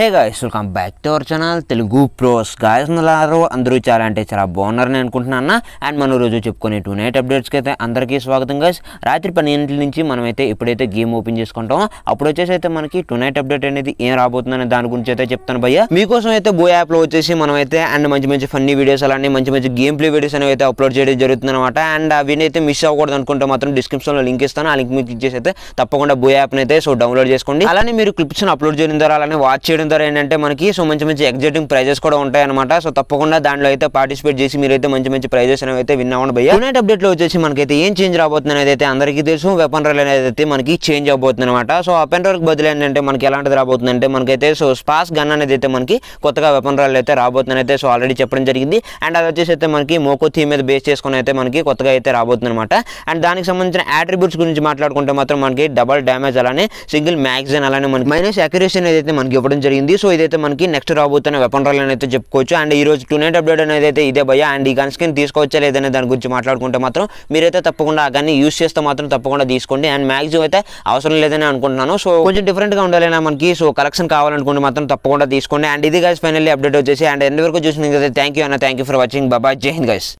hey guys welcome back to our channel Telugu pros guys ఉన్నారు అందరూ చాలా అంటే చాలా బాగున్నారని అనుకుంటున్నాను అండ్ మనం రోజు చెప్పుకునే టూ నైట్ అప్డేట్స్కి అయితే అందరికీ స్వాగతం గాయస్ రాత్రి పన్నెండింటి నుంచి మనమైతే ఎప్పుడైతే గేమ్ ఓపెన్ చేసుకుంటామో అప్పుడు వచ్చేసి అయితే మనకి టూ నైట్ అప్డేట్ అనేది ఏం రాబోతుందనే దాని గురించి అయితే చెప్తాను భయ్య మీకోసం అయితే బో యాప్లో వచ్చేసి మనమైతే అండ్ మంచి మంచి ఫన్నీ వీడియోస్ అలానే మంచి మంచి గేమ్ ప్లే వీడియోస్ అనేవి అయితే అప్లోడ్ చేయడం జరుగుతుంది అనమాట అండ్ అవన్నీ అయితే మిస్ అవ్వకూడదు అనుకుంటే మాత్రం డిస్క్రిప్షన్లో లింక్ ఇస్తాను ఆ లింక్ మీద క్లిక్ చేసి అయితే తప్పకుండా బో యాప్ని అయితే సో డౌన్లోడ్ చేసుకోండి అలానే మీరు క్లిప్స్ని అప్లోడ్ చేయడం ద్వారా అలానే వాచ్ చేయడం దరేందంటే మనకి సో మంచం మంచే ఎగ్జైటింగ్ ప్రైజెస్ కూడా ఉంటాయన్నమాట సో తప్పకుండా దానిలో అయితే పార్టిసిపేట్ చేసి మీరైతే మంచి మంచి ప్రైజెస్ అనువైతే విన్నామండి బయ్యా టునైట్ అప్డేట్ లో వచ్చేసి మనకైతే ఏం చేంజ్ రాబోతుందో అనేది అయితే అందరికీ తెలుసు వెపన్ రల్ అనేది అయితే మనకి చేంజ్ అవబోతున్న అన్నమాట సో అపెన్ రర్కి బదులు ఏందంటే మనకి ఎలాంటిది రాబోతుందంటే మనకైతే సో స్పਾਸ గన్ అనేది అయితే మనకి కొత్తగా వెపన్ రల్ అయితే రాబోతున్ననైతే సో ఆల్్రెడీ చెప్పడం జరిగింది అండ్ అది వచ్చేసి అయితే మనకి మోకో థీమ్ మీద బేస్ చేసుకున్న అయితే మనకి కొత్తగా అయితే రాబోతున్న అన్నమాట అండ్ దానికి సంబంధించిన అట్రిబ్యూట్స్ గురించి మాట్లాడుకుంటే మాత్రం మనకి డబుల్ డ్యామేజ్ అలానే సింగిల్ మ్యాగజైన్ అలానే మనకి మైనస్ అక్యురేషన్ అనేది అయితే మనకి ఇవ్వడం జరిగింది జరిగింది సో ఇదైతే మనకి నెక్స్ట్ రాబోతున్న వెపన్ రోల్ అని అయితే చెప్పుకోవచ్చు అండ్ ఈ రోజు టూ నైట్ అప్డేట్ అనేది అయితే ఇదే భయ అండ్ ఈ గన్ స్కిన్ తీసుకోవచ్చా లేదనే దాని గురించి మాట్లాడుకుంటే మాత్రం మీరైతే తప్పకుండా ఆ గన్ని యూస్ చేస్తే మాత్రం తప్పకుండా తీసుకోండి అండ్ మ్యాక్సిమం అయితే అవసరం లేదని అనుకుంటున్నాను సో కొంచెం డిఫరెంట్గా ఉండాలైనా మనకి సో కలెక్షన్ కావాలనుకుంటే మాత్రం తప్పకుండా తీసుకోండి అండ్ ఇది గైస్ ఫైనల్లీ అప్డేట్ వచ్చేసి అండ్ వరకు చూసిన థ్యాంక్ యూ అన్న థ్యాంక్ యూ ఫర్ వాచింగ్ బాబా జై హింద్ గైస్